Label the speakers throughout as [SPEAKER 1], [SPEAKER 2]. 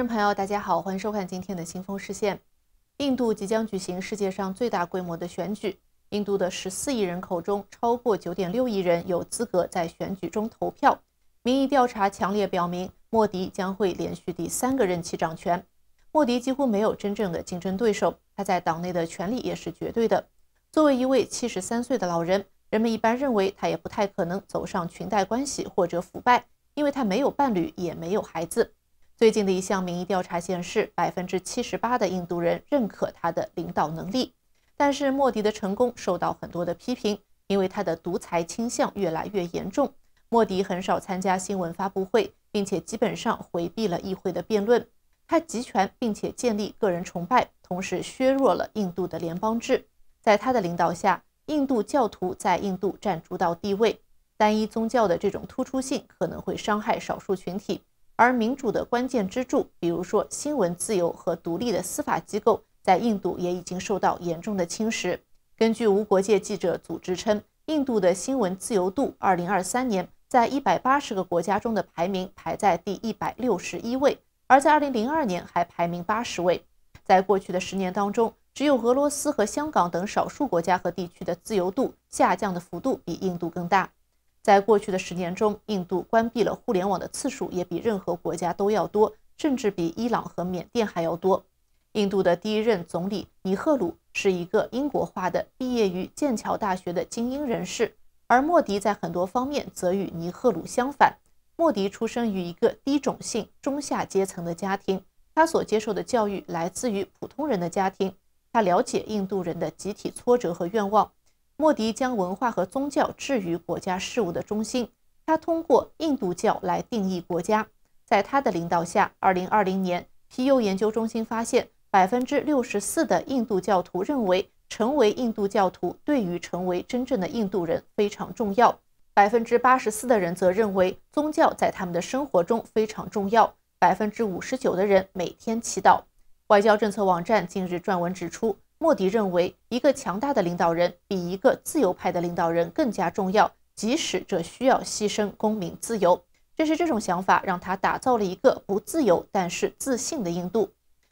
[SPEAKER 1] 众朋友，大家好，欢迎收看今天的《新风视线》。印度即将举行世界上最大规模的选举，印度的十四亿人口中，超过九点六亿人有资格在选举中投票。民意调查强烈表明，莫迪将会连续第三个任期掌权。莫迪几乎没有真正的竞争对手，他在党内的权力也是绝对的。作为一位七十三岁的老人，人们一般认为他也不太可能走上裙带关系或者腐败，因为他没有伴侣，也没有孩子。最近的一项民意调查显示，百分之七十八的印度人认可他的领导能力。但是，莫迪的成功受到很多的批评，因为他的独裁倾向越来越严重。莫迪很少参加新闻发布会，并且基本上回避了议会的辩论。他集权并且建立个人崇拜，同时削弱了印度的联邦制。在他的领导下，印度教徒在印度占主导地位，单一宗教的这种突出性可能会伤害少数群体。而民主的关键支柱，比如说新闻自由和独立的司法机构，在印度也已经受到严重的侵蚀。根据无国界记者组织称，印度的新闻自由度，2023年在180个国家中的排名排在第161位，而在2002年还排名80位。在过去的十年当中，只有俄罗斯和香港等少数国家和地区的自由度下降的幅度比印度更大。在过去的十年中，印度关闭了互联网的次数也比任何国家都要多，甚至比伊朗和缅甸还要多。印度的第一任总理尼赫鲁是一个英国化的、毕业于剑桥大学的精英人士，而莫迪在很多方面则与尼赫鲁相反。莫迪出生于一个低种姓、中下阶层的家庭，他所接受的教育来自于普通人的家庭，他了解印度人的集体挫折和愿望。莫迪将文化和宗教置于国家事务的中心，他通过印度教来定义国家。在他的领导下，2020年 PU 研究中心发现，64%的印度教徒认为成为印度教徒对于成为真正的印度人非常重要；84%的人则认为宗教在他们的生活中非常重要；59%的人每天祈祷。外交政策网站近日撰文指出。莫迪认为，一个强大的领导人比一个自由派的领导人更加重要，即使这需要牺牲公民自由。正是这种想法，让他打造了一个不自由但是自信的印度。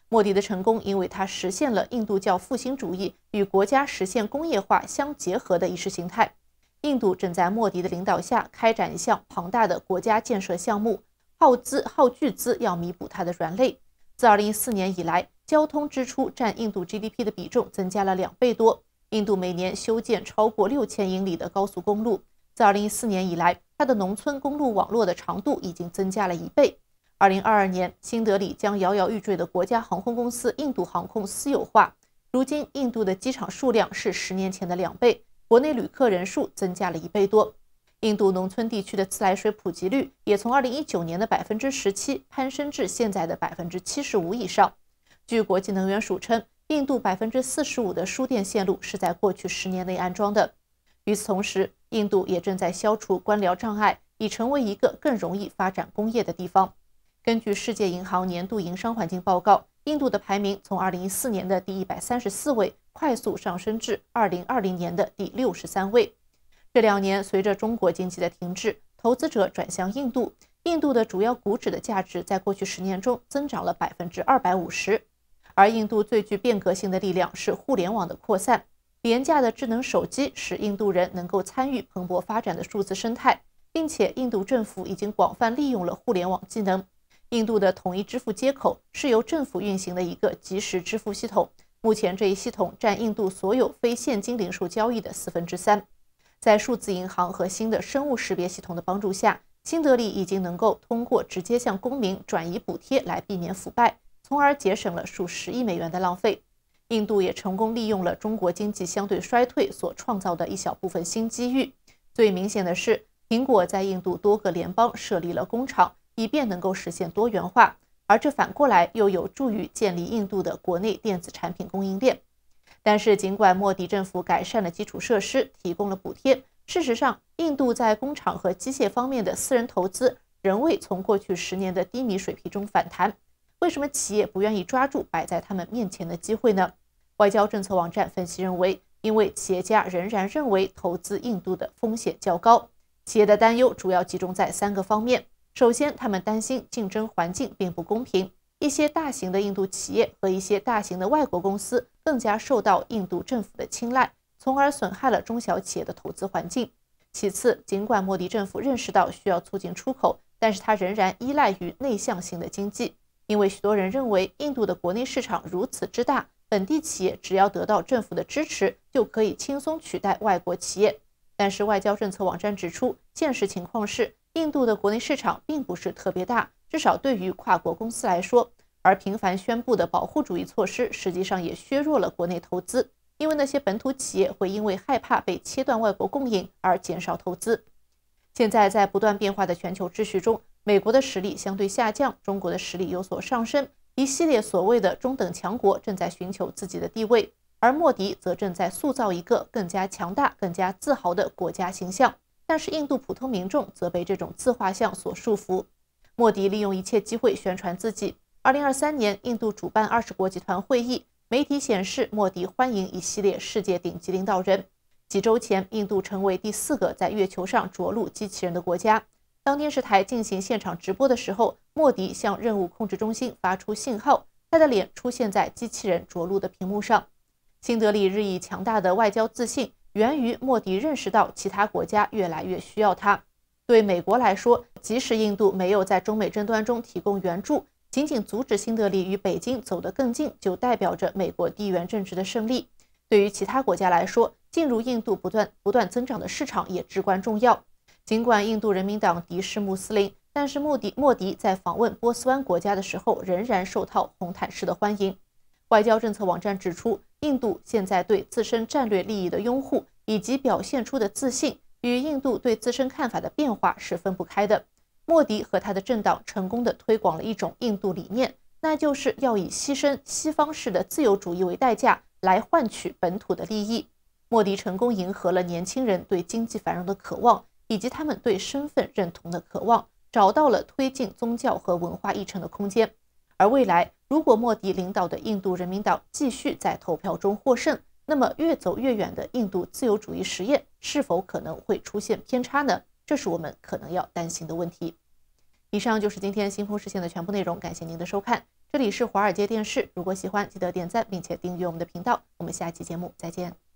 [SPEAKER 1] 莫迪的成功，因为他实现了印度教复兴主义与国家实现工业化相结合的意识形态。印度正在莫迪的领导下开展一项庞大的国家建设项目，耗资耗巨资，要弥补他的软肋。自2014年以来。交通支出占印度 GDP 的比重增加了两倍多。印度每年修建超过六千英里的高速公路。自二零一四年以来，它的农村公路网络的长度已经增加了一倍。二零二二年，新德里将摇摇欲坠的国家航空公司印度航空私有化。如今，印度的机场数量是十年前的两倍，国内旅客人数增加了一倍多。印度农村地区的自来水普及率也从二零一九年的百分之十七攀升至现在的百分之七十五以上。据国际能源署称，印度百分之四十五的输电线路是在过去十年内安装的。与此同时，印度也正在消除官僚障碍，已成为一个更容易发展工业的地方。根据世界银行年度营商环境报告，印度的排名从二零一四年的第一百三十四位快速上升至二零二零年的第六十三位。这两年，随着中国经济的停滞，投资者转向印度。印度的主要股指的价值在过去十年中增长了百分之二百五十。而印度最具变革性的力量是互联网的扩散，廉价的智能手机使印度人能够参与蓬勃发展的数字生态，并且印度政府已经广泛利用了互联网技能。印度的统一支付接口是由政府运行的一个即时支付系统，目前这一系统占印度所有非现金零售交易的四分之三。在数字银行和新的生物识别系统的帮助下，新德里已经能够通过直接向公民转移补贴来避免腐败。从而节省了数十亿美元的浪费。印度也成功利用了中国经济相对衰退所创造的一小部分新机遇。最明显的是，苹果在印度多个联邦设立了工厂，以便能够实现多元化，而这反过来又有助于建立印度的国内电子产品供应链。但是，尽管莫迪政府改善了基础设施，提供了补贴，事实上，印度在工厂和机械方面的私人投资仍未从过去十年的低迷水平中反弹。为什么企业不愿意抓住摆在他们面前的机会呢？外交政策网站分析认为，因为企业家仍然认为投资印度的风险较高。企业的担忧主要集中在三个方面：首先，他们担心竞争环境并不公平，一些大型的印度企业和一些大型的外国公司更加受到印度政府的青睐，从而损害了中小企业的投资环境。其次，尽管莫迪政府认识到需要促进出口，但是它仍然依赖于内向型的经济。因为许多人认为，印度的国内市场如此之大，本地企业只要得到政府的支持，就可以轻松取代外国企业。但是，外交政策网站指出，现实情况是，印度的国内市场并不是特别大，至少对于跨国公司来说。而频繁宣布的保护主义措施，实际上也削弱了国内投资，因为那些本土企业会因为害怕被切断外国供应而减少投资。现在，在不断变化的全球秩序中。美国的实力相对下降，中国的实力有所上升，一系列所谓的中等强国正在寻求自己的地位，而莫迪则正在塑造一个更加强大、更加自豪的国家形象。但是，印度普通民众则被这种自画像所束缚。莫迪利用一切机会宣传自己。二零二三年，印度主办二十国集团会议，媒体显示莫迪欢迎一系列世界顶级领导人。几周前，印度成为第四个在月球上着陆机器人的国家。当电视台进行现场直播的时候，莫迪向任务控制中心发出信号，他的脸出现在机器人着陆的屏幕上。新德里日益强大的外交自信，源于莫迪认识到其他国家越来越需要他。对美国来说，即使印度没有在中美争端中提供援助，仅仅阻止新德里与北京走得更近，就代表着美国地缘政治的胜利。对于其他国家来说，进入印度不断不断增长的市场也至关重要。尽管印度人民党敌视穆斯林，但是莫迪莫迪在访问波斯湾国家的时候仍然受到红毯式的欢迎。外交政策网站指出，印度现在对自身战略利益的拥护，以及表现出的自信，与印度对自身看法的变化是分不开的。莫迪和他的政党成功地推广了一种印度理念，那就是要以牺牲西方式的自由主义为代价，来换取本土的利益。莫迪成功迎合了年轻人对经济繁荣的渴望。以及他们对身份认同的渴望，找到了推进宗教和文化议程的空间。而未来，如果莫迪领导的印度人民党继续在投票中获胜，那么越走越远的印度自由主义实验是否可能会出现偏差呢？这是我们可能要担心的问题。以上就是今天新风视线的全部内容，感谢您的收看。这里是华尔街电视，如果喜欢，记得点赞并且订阅我们的频道。我们下期节目再见。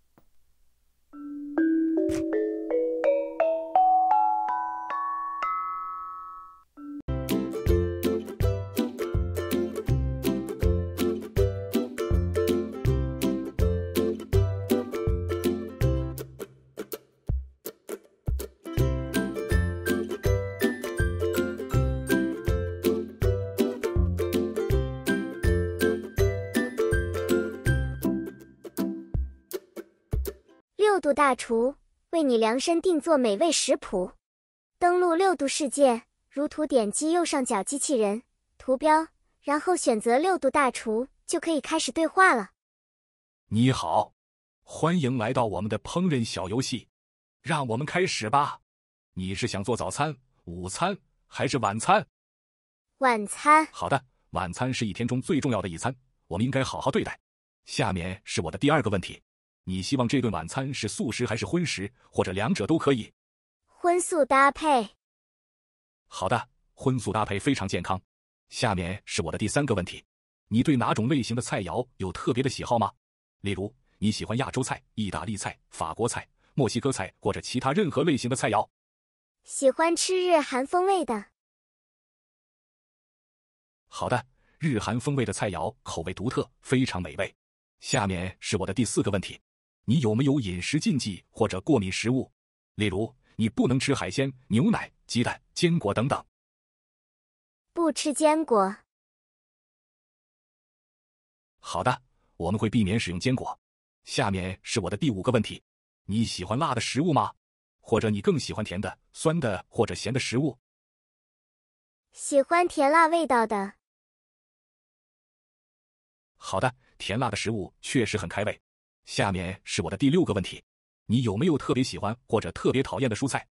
[SPEAKER 2] 六度大厨为你量身定做美味食谱。登录六度世界，如图，点击右上角机器人图标，然后选择六度大厨，就可以开始对话了。
[SPEAKER 3] 你好，欢迎来到我们的烹饪小游戏，让我们开始吧。你是想做早餐、午餐还是晚餐？
[SPEAKER 2] 晚餐。
[SPEAKER 3] 好的，晚餐是一天中最重要的一餐，我们应该好好对待。下面是我的第二个问题。你希望这顿晚餐是素食还是荤食，或者两者都可以？
[SPEAKER 2] 荤素搭配。
[SPEAKER 3] 好的，荤素搭配非常健康。下面是我的第三个问题：你对哪种类型的菜肴有特别的喜好吗？例如，你喜欢亚洲菜、意大利菜、法国菜、墨西哥菜，或者其他任何类型的菜肴？
[SPEAKER 2] 喜欢吃日韩风味的。
[SPEAKER 3] 好的，日韩风味的菜肴口味独特，非常美味。下面是我的第四个问题。你有没有饮食禁忌或者过敏食物？例如，你不能吃海鲜、牛奶、鸡蛋、坚果等等。
[SPEAKER 2] 不吃坚果。
[SPEAKER 3] 好的，我们会避免使用坚果。下面是我的第五个问题：你喜欢辣的食物吗？或者你更喜欢甜的、酸的或者咸的食物？
[SPEAKER 2] 喜欢甜辣味道的。
[SPEAKER 3] 好的，甜辣的食物确实很开胃。下面是我的第六个问题，你有没有特别喜欢或者特别讨厌的蔬菜？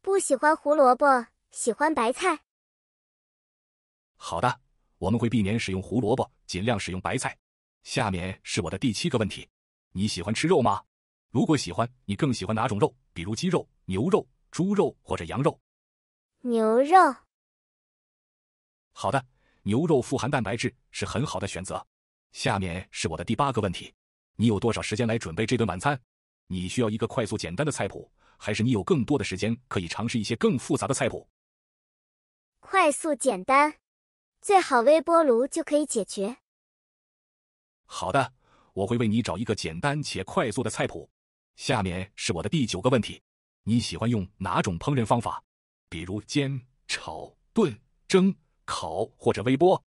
[SPEAKER 2] 不喜欢胡萝卜，喜欢白菜。
[SPEAKER 3] 好的，我们会避免使用胡萝卜，尽量使用白菜。下面是我的第七个问题，你喜欢吃肉吗？如果喜欢，你更喜欢哪种肉？比如鸡肉、牛肉、猪肉或者羊肉？
[SPEAKER 2] 牛肉。
[SPEAKER 3] 好的，牛肉富含蛋白质，是很好的选择。下面是我的第八个问题。你有多少时间来准备这顿晚餐？你需要一个快速简单的菜谱，还是你有更多的时间可以尝试一些更复杂的菜谱？
[SPEAKER 2] 快速简单，最好微波炉就可以解决。
[SPEAKER 3] 好的，我会为你找一个简单且快速的菜谱。下面是我的第九个问题：你喜欢用哪种烹饪方法？比如煎、炒、炖、蒸、烤或者微波？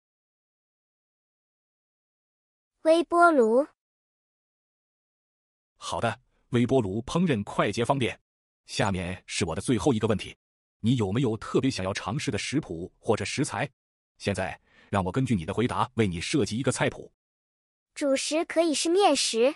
[SPEAKER 2] 微波炉。
[SPEAKER 3] 好的，微波炉烹饪快捷方便。下面是我的最后一个问题，你有没有特别想要尝试的食谱或者食材？现在让我根据你的回答为你设计一个菜谱。
[SPEAKER 2] 主食可以是面食。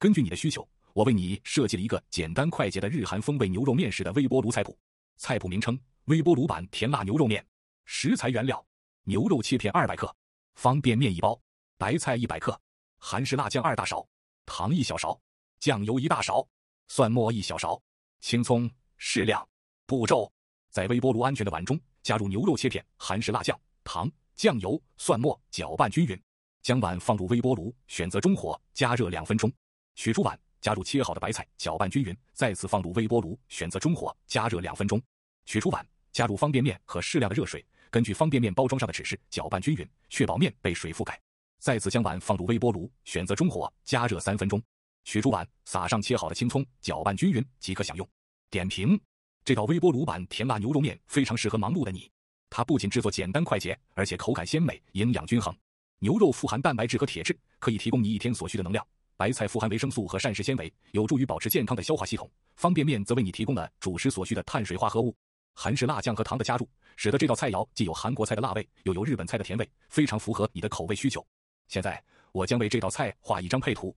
[SPEAKER 3] 根据你的需求，我为你设计了一个简单快捷的日韩风味牛肉面食的微波炉菜谱。菜谱名称：微波炉版甜辣牛肉面。食材原料：牛肉切片二百克，方便面一包，白菜一百克。韩式辣酱二大勺，糖一小勺，酱油一大勺，蒜末一小勺，青葱适量。步骤：在微波炉安全的碗中加入牛肉切片、韩式辣酱、糖、酱油、蒜末，搅拌均匀。将碗放入微波炉，选择中火加热两分钟。取出碗，加入切好的白菜，搅拌均匀。再次放入微波炉，选择中火加热两分钟。取出碗，加入方便面和适量的热水，根据方便面包装上的指示搅拌均匀，确保面被水覆盖。再次将碗放入微波炉，选择中火加热三分钟。取出碗，撒上切好的青葱，搅拌均匀即可享用。点评：这道微波炉版甜辣牛肉面非常适合忙碌的你。它不仅制作简单快捷，而且口感鲜美，营养均衡。牛肉富含蛋白质和铁质，可以提供你一天所需的能量。白菜富含维生素和膳食纤维，有助于保持健康的消化系统。方便面则为你提供了主食所需的碳水化合物。韩式辣酱和糖的加入，使得这道菜肴既有韩国菜的辣味，又有日本菜的甜味，非常符合你的口味需求。现在，我将为这道菜画一张配图。